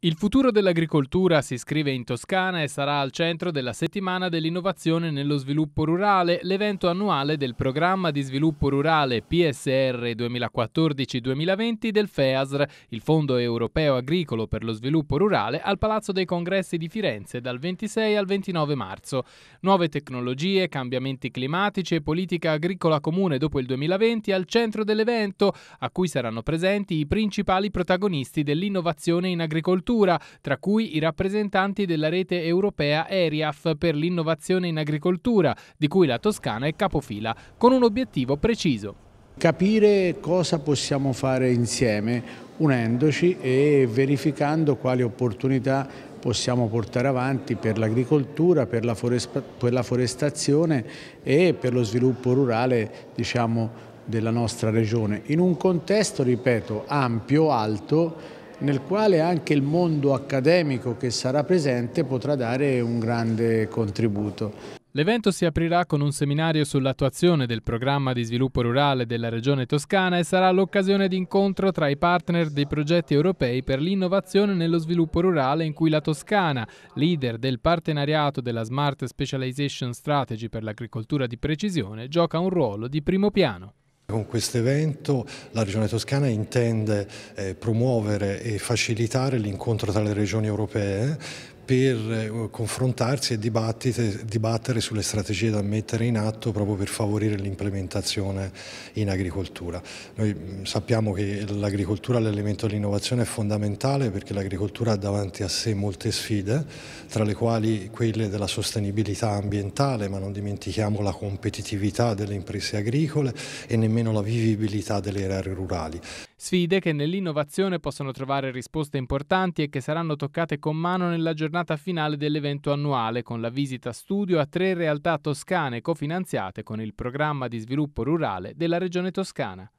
Il futuro dell'agricoltura si scrive in Toscana e sarà al centro della settimana dell'innovazione nello sviluppo rurale, l'evento annuale del programma di sviluppo rurale PSR 2014-2020 del FEASR, il Fondo Europeo Agricolo per lo Sviluppo Rurale, al Palazzo dei Congressi di Firenze dal 26 al 29 marzo. Nuove tecnologie, cambiamenti climatici e politica agricola comune dopo il 2020 al centro dell'evento, a cui saranno presenti i principali protagonisti dell'innovazione in agricoltura Agricoltura, tra cui i rappresentanti della rete europea ERIAF per l'innovazione in agricoltura, di cui la Toscana è capofila, con un obiettivo preciso. Capire cosa possiamo fare insieme unendoci e verificando quali opportunità possiamo portare avanti per l'agricoltura, per, la per, la forestazione e per lo sviluppo rurale diciamo, della nostra regione, in un contesto, ripeto, ampio, alto nel quale anche il mondo accademico che sarà presente potrà dare un grande contributo. L'evento si aprirà con un seminario sull'attuazione del programma di sviluppo rurale della Regione Toscana e sarà l'occasione di incontro tra i partner dei progetti europei per l'innovazione nello sviluppo rurale in cui la Toscana, leader del partenariato della Smart Specialization Strategy per l'agricoltura di precisione, gioca un ruolo di primo piano. Con questo evento la Regione Toscana intende eh, promuovere e facilitare l'incontro tra le regioni europee per eh, confrontarsi e dibattere sulle strategie da mettere in atto proprio per favorire l'implementazione in agricoltura. Noi mm, sappiamo che l'agricoltura, l'elemento dell'innovazione è fondamentale perché l'agricoltura ha davanti a sé molte sfide, tra le quali quelle della sostenibilità ambientale, ma non dimentichiamo la competitività delle imprese agricole e nemmeno la vivibilità delle aree rurali. Sfide che nell'innovazione possono trovare risposte importanti e che saranno toccate con mano nella giornata finale dell'evento annuale con la visita studio a tre realtà toscane cofinanziate con il programma di sviluppo rurale della Regione Toscana.